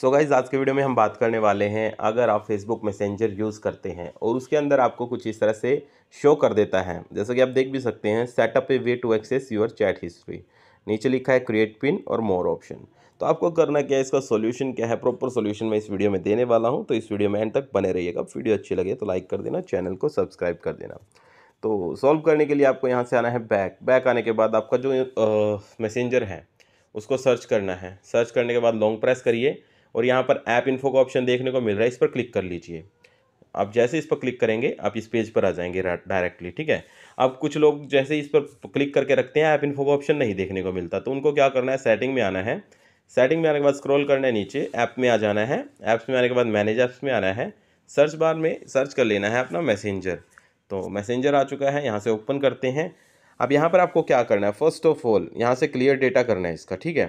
so guys आज के video में हम बात करने वाले हैं अगर आप फेसबुक मैसेंजर यूज़ करते हैं और उसके अंदर आपको कुछ इस तरह से शो कर देता है जैसा कि आप देख भी सकते हैं setup a way to access your chat history नीचे लिखा है क्रिएट पिन और मोर ऑप्शन तो आपको करना क्या है इसका सोल्यूशन क्या है प्रॉपर सोल्यूशन मैं इस वीडियो में देने वाला हूँ तो इस वीडियो में एंड तक बने रहिएगा वीडियो अच्छी लगे तो लाइक कर देना चैनल को सब्सक्राइब कर देना तो सॉल्व करने के लिए आपको यहाँ से आना है बैक बैक आने के बाद आपका जो मैसेंजर है उसको सर्च करना है सर्च करने के बाद लॉन्ग प्रेस करिए और यहाँ पर ऐप इन्फो का ऑप्शन देखने को मिल रहा है इस पर क्लिक कर लीजिए आप जैसे इस पर क्लिक करेंगे आप इस पेज पर आ जाएंगे डायरेक्टली ठीक है अब कुछ लोग जैसे इस पर क्लिक करके रखते हैं ऐप इन्फो का ऑप्शन नहीं देखने को मिलता तो उनको क्या करना है सेटिंग में आना है सेटिंग में आने के बाद स्क्रॉल करना है नीचे ऐप में आ जाना है ऐप्स में आने के बाद मैनेज ऐप्स में आना है सर्च बार में सर्च कर लेना है अपना मैसेंजर तो मैसेंजर आ चुका है यहाँ से ओपन करते हैं अब यहाँ पर आपको क्या करना है फर्स्ट ऑफ ऑल यहाँ से क्लियर डेटा करना है इसका ठीक है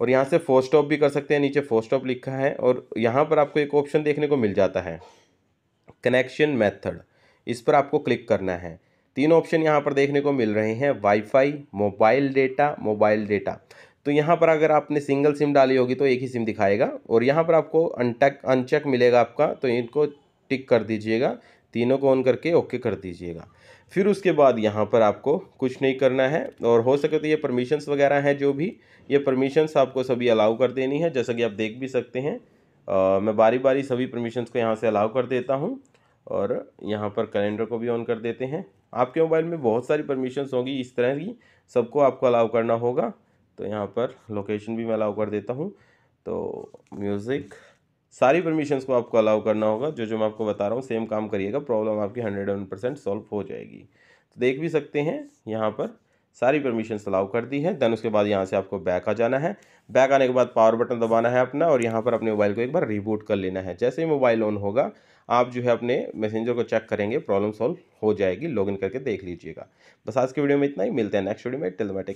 और यहाँ से फोर स्टॉप भी कर सकते हैं नीचे फोर स्टॉप लिखा है और यहाँ पर आपको एक ऑप्शन देखने को मिल जाता है कनेक्शन मेथड इस पर आपको क्लिक करना है तीन ऑप्शन यहाँ पर देखने को मिल रहे हैं wifi mobile data mobile data तो यहाँ पर अगर आपने सिंगल सिम डाली होगी तो एक ही सिम दिखाएगा और यहाँ पर आपको अनटक अनचेक मिलेगा आपका तो इनको टिक कर दीजिएगा तीनों को ऑन करके ओके कर दीजिएगा फिर उसके बाद यहाँ पर आपको कुछ नहीं करना है और हो सके तो ये परमिशंस वगैरह हैं जो भी ये परमिशंस आपको सभी अलाउ कर देनी है जैसा कि आप देख भी सकते हैं आ, मैं बारी बारी सभी परमिशंस को यहाँ से अलाउ कर देता हूँ और यहाँ पर कैलेंडर को भी ऑन कर देते हैं आपके मोबाइल में बहुत सारी परमिशंस होंगी इस तरह की सबको आपको अलाउ करना होगा तो यहाँ पर लोकेशन भी मैं अलाउ कर देता हूँ तो म्यूज़िक सारी परमिशंस को आपको अलाउ करना होगा जो जो मैं आपको बता रहा हूँ सेम काम करिएगा प्रॉब्लम आपकी हंड्रेड वन परसेंट सॉल्व हो जाएगी तो देख भी सकते हैं यहाँ पर सारी परमिशंस अलाउ कर दी है देन उसके बाद यहाँ से आपको बैक आ जाना है बैक आने के बाद पावर बटन दबाना है अपना और यहाँ पर अपने मोबाइल को एक बार रिबूट कर लेना है जैसे ही मोबाइल ऑन होगा आप जो है अपने मैसेंजर को चेक करेंगे प्रॉब्लम सॉल्व हो जाएगी लॉग करके देख लीजिएगा बस आज के वीडियो में इतना ही मिलते हैं नेक्स्ट वीडियो में टिल